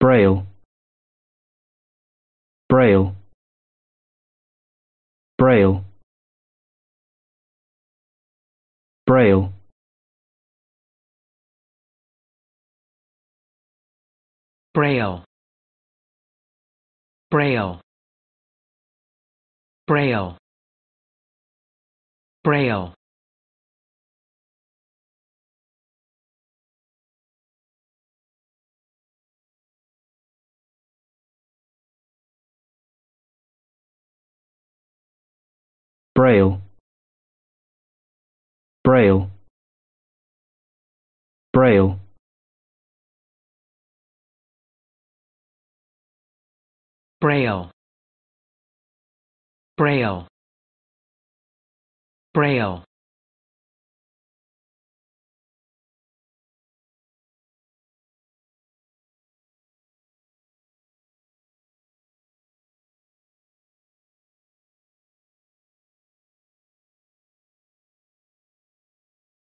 braille braille braille braille braille braille braille braille braille braille braille braille braille braille